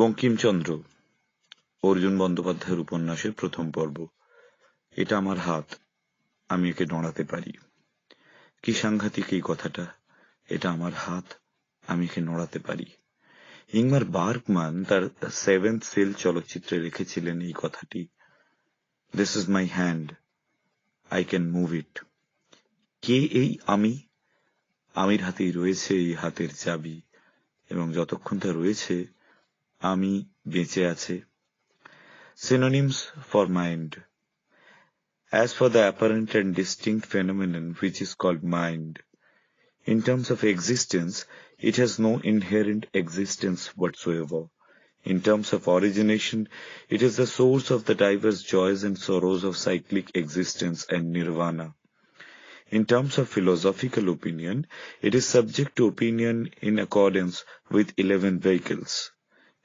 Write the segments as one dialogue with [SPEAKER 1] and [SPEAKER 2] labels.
[SPEAKER 1] বঙ্কিমচন্দ্র অর্জুন বন্দ্যোপাধ্যায়ের উপন্যাসের প্রথম পর্ব এটা আমার হাত আমি একে নড়াতে পারি কি সাংঘাতিক এই কথাটা এটা আমার হাত আমি একে নড়াতে পারি ইংমার বার্কমান তার সেভেন্থ সেল চলচ্চিত্রে রেখেছিলেন এই কথাটি this is my hand I can move it কে এই আমি আমির হাতেই রয়েছে এই হাতের চাবি এবং যতক্ষণ তা রয়েছে আমি বেঁচে আছে synonyms for mind as for the apparent and distinct phenomenon which is called mind in terms of existence it has no inherent existence whatsoever in terms of origination, it is the source of the diverse joys and sorrows of cyclic existence and nirvana. In terms of philosophical opinion, it is subject to opinion in accordance with 11 vehicles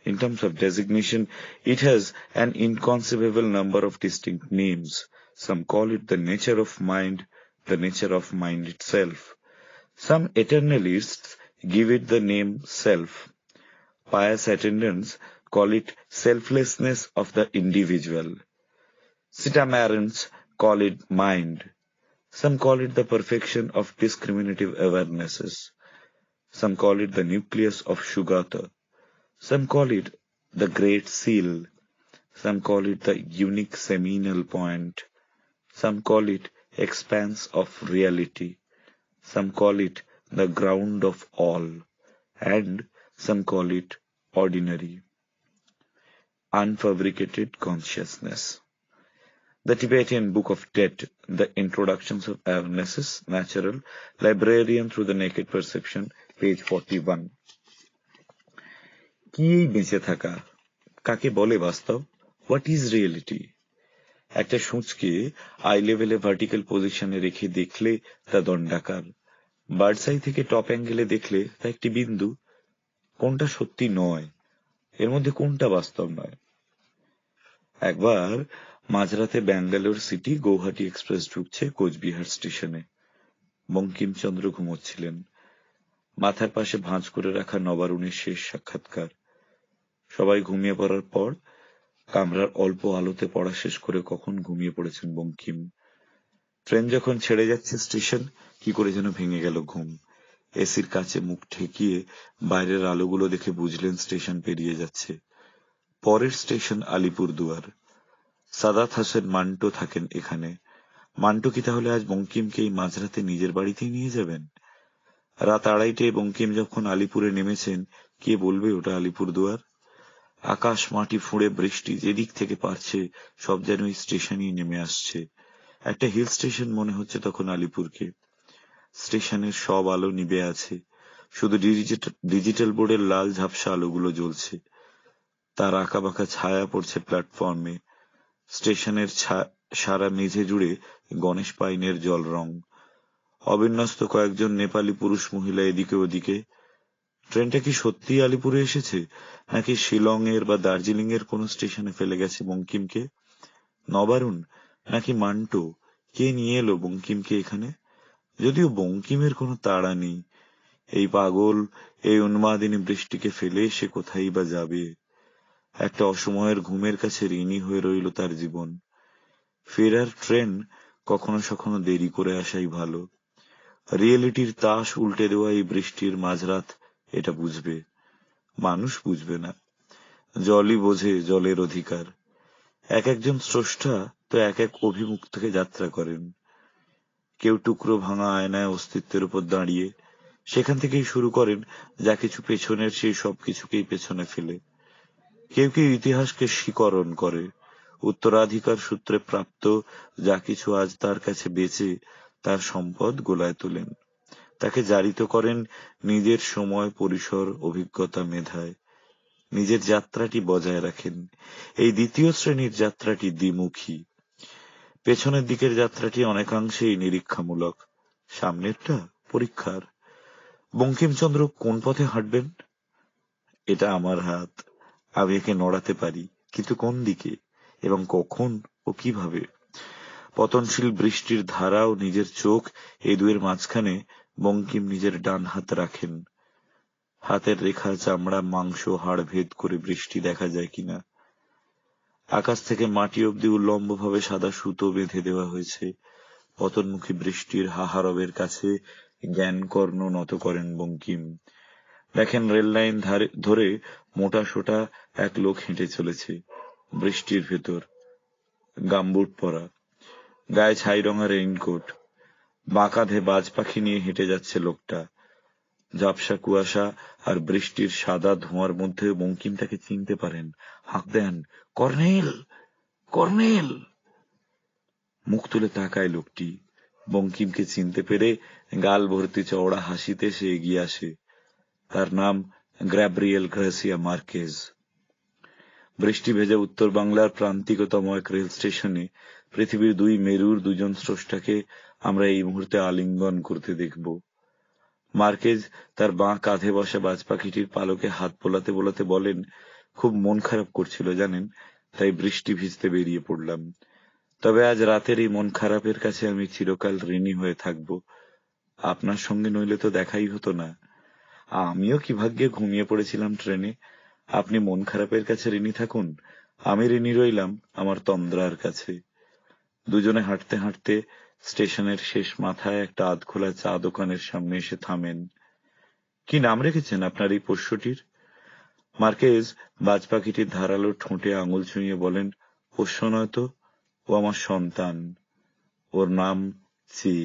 [SPEAKER 1] in terms of designation, it has an inconceivable number of distinct names. Some call it the nature of mind, the nature of mind itself. Some eternalists give it the name self. Pious attendants call it selflessness of the individual. Citamarans call it mind. Some call it the perfection of discriminative awarenesses. Some call it the nucleus of Shugata. Some call it the Great Seal, some call it the unique seminal point, some call it expanse of reality, some call it the ground of all, and some call it ordinary, unfabricated consciousness. The Tibetan Book of Debt, the introductions of awarenesses, natural, librarian through the naked perception, page 41. কি এই বেঁচে থাকা কাকে বলে বাস্তব what is reality একটা সূচকে I লেভেলে ভার্টিক্যাল পজিশনে রেখে দেখলে তা দণ্ডাকার বার্ডসাই থেকে টপ অ্যাঙ্গেলে দেখলে তা একটি বিন্দু কোনটা সত্যি নয় এর মধ্যে কোনটা বাস্তব নয় একবার মাঝরাতে ব্যাঙ্গালোর সিটি গৌহাটি এক্সপ্রেস ঢুকছে কোচবিহার স্টেশনে বঙ্কিমচন্দ্র ঘুমোচ্ছিলেন মাথার পাশে ভাঁজ করে রাখা নবারুণের শেষ সাক্ষাৎকার সবাই ঘুমিয়ে পড়ার পর কামরার অল্প আলোতে পড়া শেষ করে কখন ঘুমিয়ে পড়েছেন বঙ্কিম ট্রেন যখন ছেড়ে যাচ্ছে স্টেশন কি করে যেন ভেঙে গেল ঘুম এসির কাছে মুখ ঠেকিয়ে বাইরের আলোগুলো দেখে বুঝলেন স্টেশন পেরিয়ে যাচ্ছে পরের স্টেশন আলিপুরদুয়ার সাদাত হাসেন মান্টো থাকেন এখানে মান্টো কি তাহলে আজ বঙ্কিমকে এই মাঝরাতে নিজের বাড়িতেই নিয়ে যাবেন রাত আড়াইটে বঙ্কিম যখন আলিপুরে নেমেছেন কে বলবে ওটা আলিপুরদুয়ার আকাশ মাটি ফুঁড়ে বৃষ্টি যেদিক থেকে পারছে সব যেন ওই স্টেশনেই নেমে আসছে একটা হিল স্টেশন মনে হচ্ছে তখন আলিপুরকে স্টেশনের সব আলো নিবে আছে শুধু ডিজিটাল বোর্ডের লাল ঝাপসা আলোগুলো জ্বলছে তার আঁকাবাঁকা ছায়া পড়ছে প্ল্যাটফর্মে স্টেশনের সারা মেঝে জুড়ে গণেশ পাইনের জল রং অবিন্যস্ত কয়েকজন নেপালি পুরুষ মহিলা এদিকে ওদিকে ট্রেনটা কি সত্যি আলিপুরে এসেছে নাকি শিলং এর বা দার্জিলিং এর কোন স্টেশনে ফেলে গেছে বঙ্কিমকে নবারুন নাকি মান্টো কে নিয়ে এলো বঙ্কিমকে এখানে যদিও বঙ্কিমের কোনো তাড়া নেই এই পাগল এই উন্মাদিনী বৃষ্টিকে ফেলে সে কোথায় বা যাবে একটা অসময়ের ঘুমের কাছে ঋণী হয়ে রইল তার জীবন ফেরার ট্রেন কখনো সখনো দেরি করে আসাই ভালো রিয়েলিটির তাস উল্টে দেওয়া এই বৃষ্টির মাঝরাত এটা বুঝবে মানুষ বুঝবে না জলই বোঝে জলের অধিকার এক একজন স্রষ্টা তো এক এক অভিমুখ থেকে যাত্রা করেন কেউ টুকরো ভাঙা আয়নায় অস্তিত্বের উপর দাঁড়িয়ে সেখান থেকেই শুরু করেন যা কিছু পেছনের সেই সব কিছুকেই পেছনে ফেলে কেউ কেউ ইতিহাসকে শিকরণ করে উত্তরাধিকার সূত্রে প্রাপ্ত যা কিছু আজ তার কাছে বেঁচে তার সম্পদ গোলায় তোলেন তাকে জারিত করেন নিজের সময় পরিসর অভিজ্ঞতা মেধায় নিজের যাত্রাটি বজায় রাখেন এই দ্বিতীয় শ্রেণীর যাত্রাটি দ্বিমুখী পেছনের দিকের যাত্রাটি অনেকাংশেই নিরীক্ষামূলক সামনেরটা পরীক্ষার বঙ্কিমচন্দ্র কোন পথে হাঁটবেন এটা আমার হাত আমি একে নড়াতে পারি কিন্তু কোন দিকে এবং কখন ও কিভাবে পতনশীল বৃষ্টির ধারা ও নিজের চোখ এই দুয়ের মাঝখানে বঙ্কিম নিজের ডান হাত রাখেন হাতের রেখা চামড়া মাংস হাড় ভেদ করে বৃষ্টি দেখা যায় কিনা আকাশ থেকে মাটি অব্দি উল্লম্বভাবে সাদা সুতো বেঁধে দেওয়া হয়েছে পতনমুখী বৃষ্টির হাহারবের কাছে জ্ঞানকর্ণ নত করেন বঙ্কিম দেখেন রেল লাইন ধরে মোটা সোটা এক লোক হেঁটে চলেছে বৃষ্টির ভেতর গাম্বুট পরা গায়ে ছাই রঙা রেইনকোট বাঁকাধে বাজ পাখি নিয়ে হেঁটে যাচ্ছে লোকটা ঝাপসা কুয়াশা আর বৃষ্টির সাদা ধোঁয়ার মধ্যে বঙ্কিম তাকে চিনতে পারেন হাঁক দেন কর্নেল কর্নেল মুখ তুলে তাকায় লোকটি বঙ্কিমকে চিনতে পেরে গাল ভর্তি চওড়া হাসিতে সে এগিয়ে আসে তার নাম গ্র্যাব্রিয়েল গ্রাসিয়া মার্কেজ বৃষ্টি ভেজা উত্তর বাংলার প্রান্তিকতম এক রেল স্টেশনে পৃথিবীর দুই মেরুর দুজন স্রষ্টাকে আমরা এই মুহূর্তে আলিঙ্গন করতে দেখব মার্কেজ তার বাঁ কাঁধে বসা বাজ পাখিটির পালকে হাত পোলাতে বোলাতে বলেন খুব মন খারাপ করছিল জানেন তাই বৃষ্টি ভিজতে বেরিয়ে পড়লাম তবে আজ রাতের এই মন খারাপের কাছে আমি চিরকাল ঋণী হয়ে থাকব আপনার সঙ্গে নইলে তো দেখাই হতো না আমিও কি ভাগ্যে ঘুমিয়ে পড়েছিলাম ট্রেনে আপনি মন খারাপের কাছে ঋণী থাকুন আমি ঋণী রইলাম আমার তন্দ্রার কাছে দুজনে হাঁটতে হাঁটতে স্টেশনের শেষ মাথায় একটা আধখোলা চা দোকানের সামনে এসে থামেন কি নাম রেখেছেন আপনার এই পোষ্যটির মার্কেজ বাজ পাখিটির ধারালো ঠোঁটে আঙুল ছুঁয়ে বলেন পোষ্য নয় তো ও আমার সন্তান ওর নাম চি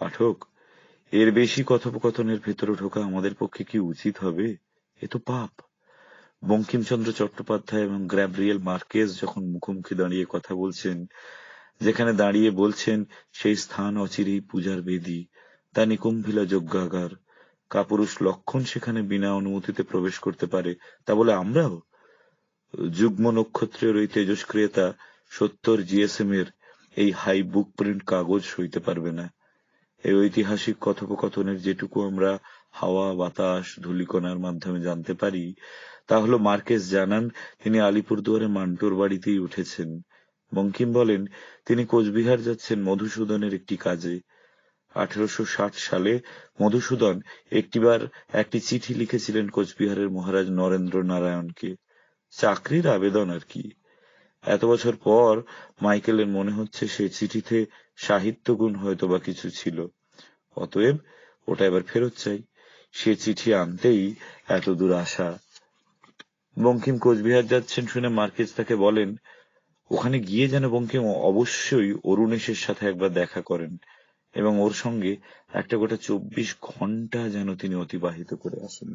[SPEAKER 1] পাঠক এর বেশি কথোপকথনের ভেতরে ঢোকা আমাদের পক্ষে কি উচিত হবে এ তো পাপ বঙ্কিমচন্দ্র চট্টোপাধ্যায় এবং গ্যাব্রিয়েল মার্কেজ যখন মুখোমুখি দাঁড়িয়ে কথা বলছেন যেখানে দাঁড়িয়ে বলছেন সেই স্থান অচিরেই পূজার বেদী তা নিকুম্ভিলা যজ্ঞাগার কাপুরুষ লক্ষণ সেখানে বিনা অনুমতিতে প্রবেশ করতে পারে তা বলে আমরাও যুগ্ম নক্ষত্রের ওই তেজস্ক্রিয়তা সত্তর জিএসএম এর এই হাই বুক প্রিন্ট কাগজ সইতে পারবে না এই ঐতিহাসিক কথোপকথনের যেটুকু আমরা হাওয়া বাতাস ধুলিকণার মাধ্যমে জানতে পারি তা হল মার্কেস জানান তিনি আলিপুরদুয়ারে মান্টোর বাড়িতেই উঠেছেন বঙ্কিম বলেন তিনি কোচবিহার যাচ্ছেন মধুসূদনের একটি কাজে আঠারোশো সালে মধুসূদন একটিবার একটি চিঠি লিখেছিলেন কোচবিহারের মহারাজ নরেন্দ্র নারায়ণকে চাকরির আবেদন আর কি এত বছর পর মাইকেলের মনে হচ্ছে সে চিঠিতে সাহিত্যগুণ হয়তো বা কিছু ছিল অতএব ওটা এবার ফেরত চাই সে চিঠি আনতেই এত দূর আসা বঙ্কিম কোচবিহার যাচ্ছেন শুনে মার্কেজ তাকে বলেন ওখানে গিয়ে যেন বঙ্কিম অবশ্যই অরুণেশের সাথে একবার দেখা করেন এবং ওর সঙ্গে একটা গোটা চব্বিশ ঘন্টা যেন তিনি অতিবাহিত করে আসেন